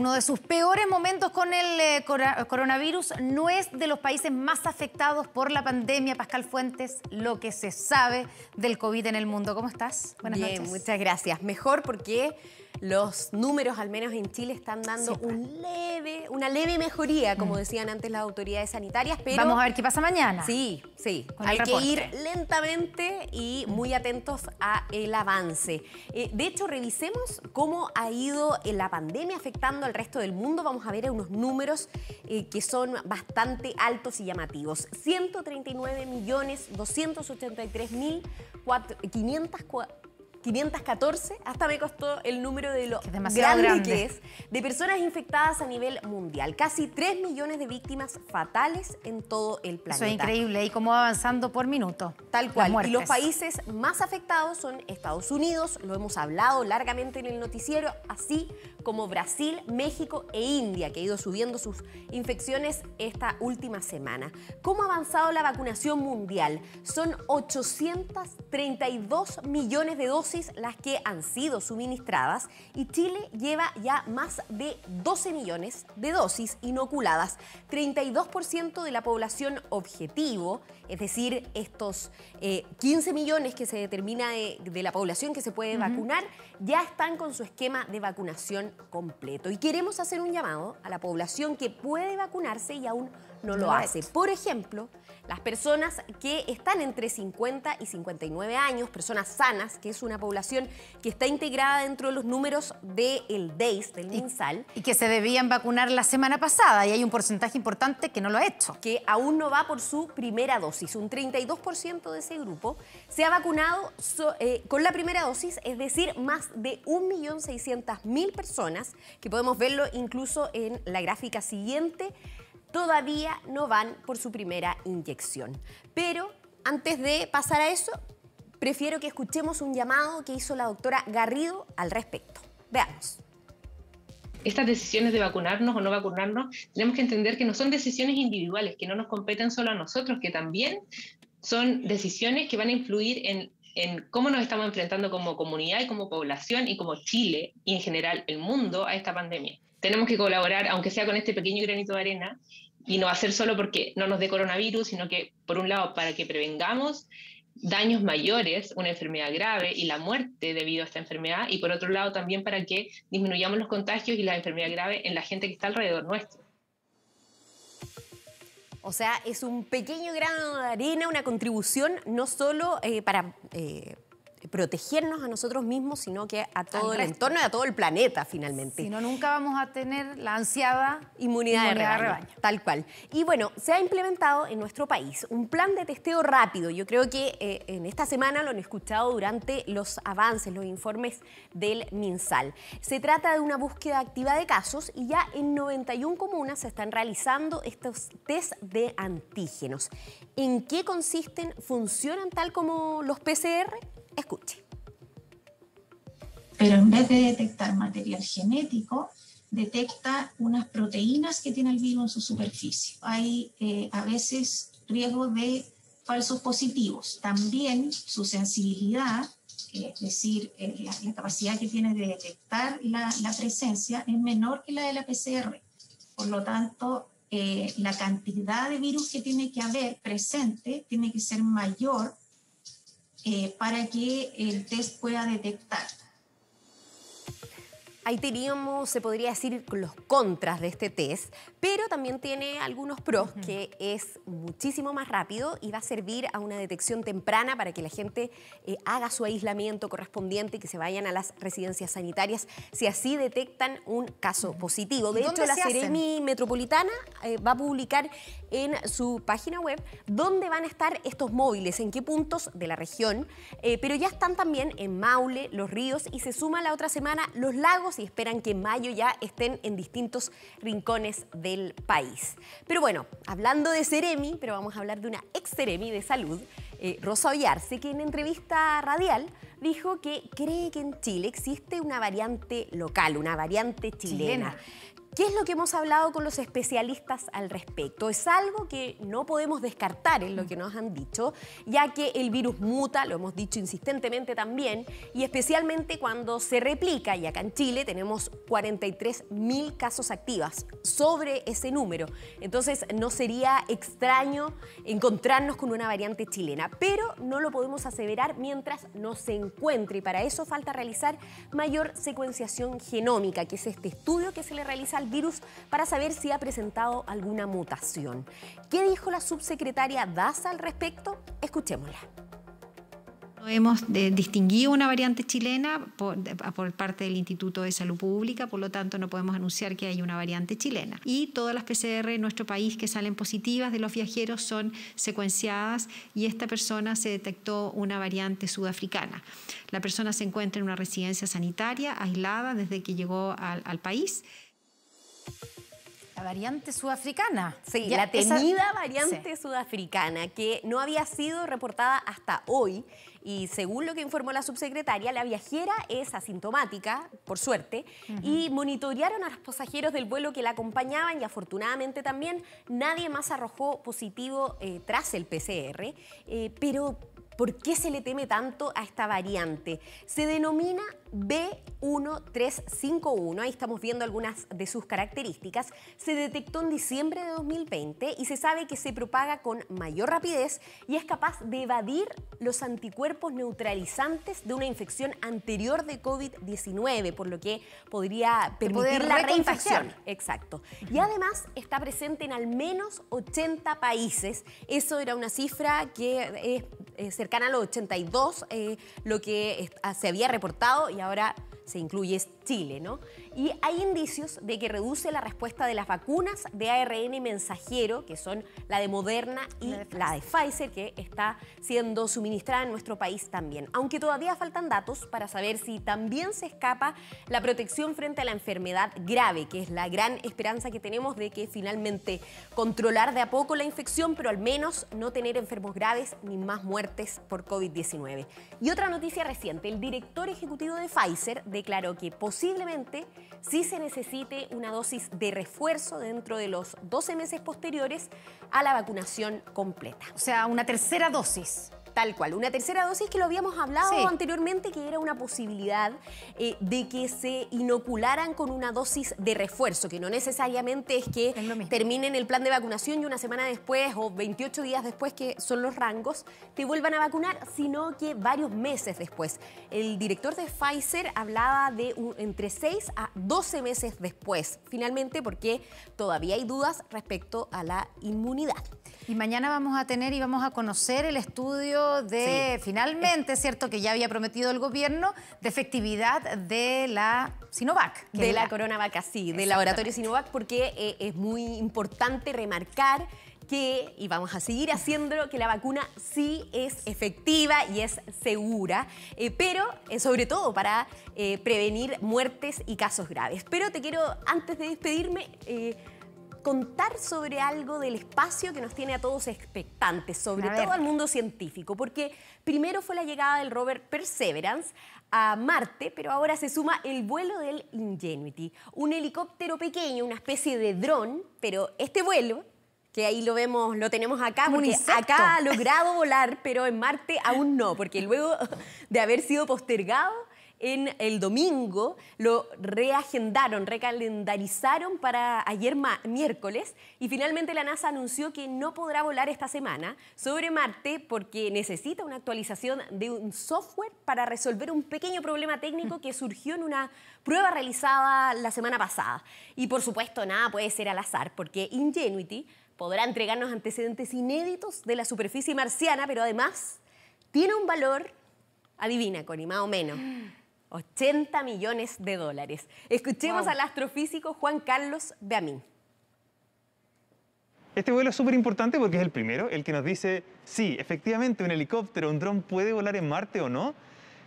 uno de sus peores momentos con el eh, coronavirus, no es de los países más afectados por la pandemia. Pascal Fuentes, lo que se sabe del COVID en el mundo. ¿Cómo estás? Buenas noches. muchas gracias. Mejor porque los números, al menos en Chile, están dando una leve mejoría, como mm. decían antes las autoridades sanitarias. Vamos a ver qué pasa mañana. Sí, sí. Hay que ir lentamente y muy atentos al avance. Eh, de hecho, revisemos cómo ha ido eh, la pandemia afectando al resto del mundo. Vamos a ver unos números eh, que son bastante altos y llamativos. 139 514, hasta me costó el número de lo grandes de personas infectadas a nivel mundial. Casi 3 millones de víctimas fatales en todo el planeta. Eso es increíble y cómo va avanzando por minuto. Tal cual. Y los países más afectados son Estados Unidos, lo hemos hablado largamente en el noticiero, así como Brasil, México e India, que ha ido subiendo sus infecciones esta última semana. ¿Cómo ha avanzado la vacunación mundial? Son 832 millones de dosis las que han sido suministradas y Chile lleva ya más de 12 millones de dosis inoculadas. 32% de la población objetivo, es decir, estos 15 eh, millones que se determina de, la población que se puede vacunar, ya están con su esquema de vacunación completo. Y queremos hacer un llamado a la población que puede vacunarse y aún no lo hace. Por ejemplo, las personas que están entre 50 y 59 años, personas sanas, que es una población que está integrada dentro de los números del de del MinSal. Y, que se debían vacunar la semana pasada y hay un porcentaje importante que no lo ha hecho. Que aún no va por su primera dosis. Un 32% de ese grupo se ha vacunado eh, con la primera dosis, es decir, más de 1.600.000 personas, que podemos verlo incluso en la gráfica siguiente todavía no van por su primera inyección. Pero antes de pasar a eso, prefiero que escuchemos un llamado que hizo la doctora Garrido al respecto. Veamos. Estas decisiones de vacunarnos o no vacunarnos, tenemos que entender que no son decisiones individuales, que no nos competen solo a nosotros, que también son decisiones que van a influir en, cómo nos estamos enfrentando como comunidad y como población y como Chile y en general el mundo a esta pandemia tenemos que colaborar, aunque sea con este pequeño granito de arena, y no va a ser solo porque no nos dé coronavirus, sino que, por un lado, para que prevengamos daños mayores, una enfermedad grave y la muerte debido a esta enfermedad, y por otro lado también para que disminuyamos los contagios y la enfermedad grave en la gente que está alrededor nuestro. O sea, es un pequeño granito de arena, una contribución no solo eh, para eh, protegernos a nosotros mismos, sino que a todo el entorno y a todo el planeta finalmente. Si no, nunca vamos a tener la ansiada inmunidad, de, rebaño, Tal cual. Y bueno, se ha implementado en nuestro país un plan de testeo rápido. Yo creo que eh, en esta semana lo han escuchado durante los avances, los informes del MinSal. Se trata de una búsqueda activa de casos y ya en 91 comunas se están realizando estos test de antígenos. ¿En qué consisten? ¿Funcionan tal como los PCR? Escuche. Pero en vez de detectar material genético, detecta unas proteínas que tiene el virus en su superficie. Hay eh, a veces riesgo de falsos positivos. También su sensibilidad, eh, es decir, eh, la, capacidad que tiene de detectar la, la, presencia es menor que la de la PCR. Por lo tanto, la cantidad de virus que tiene que haber presente tiene que ser mayor eh, para que el test pueda detectar Ahí teníamos, se podría decir, los contras de este test, pero también tiene algunos pros, que es muchísimo más rápido y va a servir a una detección temprana para que la gente eh, haga su aislamiento correspondiente y que se vayan a las residencias sanitarias si así detectan un caso positivo. De hecho, la Seremi Metropolitana eh, va a publicar en su página web dónde van a estar estos móviles, en qué puntos de la región, eh, pero ya están también en Maule, Los Ríos y se suma la otra semana los lagos y esperan que en mayo ya estén en distintos rincones del país. Pero bueno, hablando de Ceremi, pero vamos a hablar de una ex Ceremi de salud, eh, Rosa Ollarse, que en entrevista radial dijo que cree que en Chile existe una variante local, una variante chilena ¿Qué es lo que hemos hablado con los especialistas al respecto? Es algo que no podemos descartar, en lo que nos han dicho, ya que el virus muta, lo hemos dicho insistentemente también, y especialmente cuando se replica, y acá en Chile tenemos 43.000 casos activas sobre ese número. Entonces no sería extraño encontrarnos con una variante chilena, pero no lo podemos aseverar mientras no se encuentre, y para eso falta realizar mayor secuenciación genómica, que es este estudio que se le realiza al virus para saber si ha presentado alguna mutación. ¿Qué dijo la subsecretaria Daza al respecto? Escuchémosla. Hemos distinguido una variante chilena por, parte del Instituto de Salud Pública, por lo tanto no podemos anunciar que hay una variante chilena. Y todas las PCR en nuestro país que salen positivas de los viajeros son secuenciadas y esta persona se detectó una variante sudafricana. La persona se encuentra en una residencia sanitaria aislada desde que llegó al, al país. La variante sudafricana. Sí, la temida variante sudafricana que no había sido reportada hasta hoy y según lo que informó la subsecretaria, la viajera es asintomática, por suerte, y monitorearon a los pasajeros del vuelo que la acompañaban y afortunadamente también nadie más arrojó positivo eh, tras el PCR, eh, pero ¿Por qué se le teme tanto a esta variante? Se denomina B1351, ahí estamos viendo algunas de sus características. Se detectó en diciembre de 2020 y se sabe que se propaga con mayor rapidez y es capaz de evadir los anticuerpos neutralizantes de una infección anterior de COVID-19, por lo que podría permitir la reinfección. Exacto. Y además está presente en al menos 80 países. Eso era una cifra que es eh, cercana a los 82 eh, lo que ah, se había reportado y ahora se incluye ¿no? Y hay indicios de que reduce la respuesta de las vacunas de ARN mensajero, que son la de Moderna y la de, Pfizer, que está siendo suministrada en nuestro país también. Aunque todavía faltan datos para saber si también se escapa la protección frente a la enfermedad grave, que es la gran esperanza que tenemos de que finalmente controlar de a poco la infección, pero al menos no tener enfermos graves ni más muertes por COVID-19. Y otra noticia reciente, el director ejecutivo de Pfizer declaró que posiblemente si se necesite una dosis de refuerzo dentro de los 12 meses posteriores a la vacunación completa. O sea, una tercera dosis. Tal cual. Una tercera dosis que lo habíamos hablado anteriormente, que era una posibilidad eh, de que se inocularan con una dosis de refuerzo, que no necesariamente es que terminen el plan de vacunación y una semana después o 28 días después, que son los rangos, te vuelvan a vacunar, sino que varios meses después. El director de Pfizer hablaba de entre 6 a 12 meses después, finalmente, porque todavía hay dudas respecto a la inmunidad. Y mañana vamos a tener y vamos a conocer el estudio de, finalmente, es cierto que ya había prometido el gobierno, de efectividad de la Sinovac. De la, coronavac, sí, del laboratorio Sinovac, porque eh, es muy importante remarcar que, y vamos a seguir haciéndolo, que la vacuna sí es efectiva y es segura, eh, pero eh, sobre todo para prevenir muertes y casos graves. Pero te quiero, antes de despedirme, contar sobre algo del espacio que nos tiene a todos expectantes, sobre todo al mundo científico, porque primero fue la llegada del rover Perseverance a Marte, pero ahora se suma el vuelo del Ingenuity, un helicóptero pequeño, una especie de dron, pero este vuelo que ahí lo vemos, lo tenemos acá, porque acá ha logrado volar, pero en Marte aún no, porque luego de haber sido postergado, en el domingo, lo reagendaron, recalendarizaron para ayer miércoles y finalmente la NASA anunció que no podrá volar esta semana sobre Marte porque necesita una actualización de un software para resolver un pequeño problema técnico que surgió en una prueba realizada la semana pasada. Y por supuesto, nada puede ser al azar porque Ingenuity podrá entregarnos antecedentes inéditos de la superficie marciana, pero además tiene un valor, adivina, Connie, más o menos. 80 millones de dólares. Escuchemos al astrofísico Juan Carlos Beamín. Este vuelo es súper importante porque es el primero, el que nos dice si efectivamente un helicóptero, un dron puede volar en Marte o no.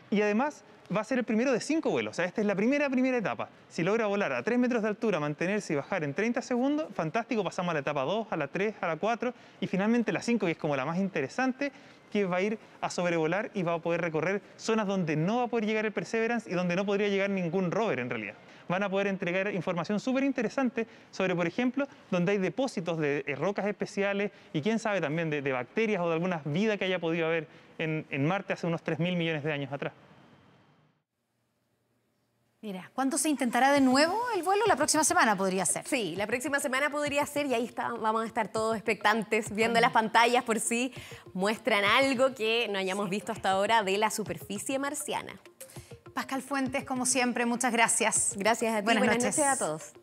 Y además va a ser el primero de cinco vuelos. O esta es la primera, primera etapa. Si logra volar a 3 metros de altura, mantenerse y bajar en 30 segundos, fantástico. Pasamos a la etapa 2, a la 3, a la 4 y finalmente la 5, que es como la más interesante, que va a ir a sobrevolar y va a poder recorrer zonas donde no va a poder llegar el Perseverance y donde no podría llegar ningún rover en realidad. Van a poder entregar información súper interesante sobre, por ejemplo, donde hay depósitos de eh, rocas especiales y quién sabe también de, bacterias o de alguna vida que haya podido haber en, en Marte hace unos 3.000 millones de años atrás. Mira, ¿cuándo se intentará de nuevo el vuelo? La próxima semana podría ser. Sí, la próxima semana podría ser y ahí vamos a estar todos expectantes viendo las pantallas por si muestran algo que no hayamos visto hasta ahora de la superficie marciana. Pascal Fuentes, como siempre, muchas gracias. Gracias a ti. Buenas, noches a todos.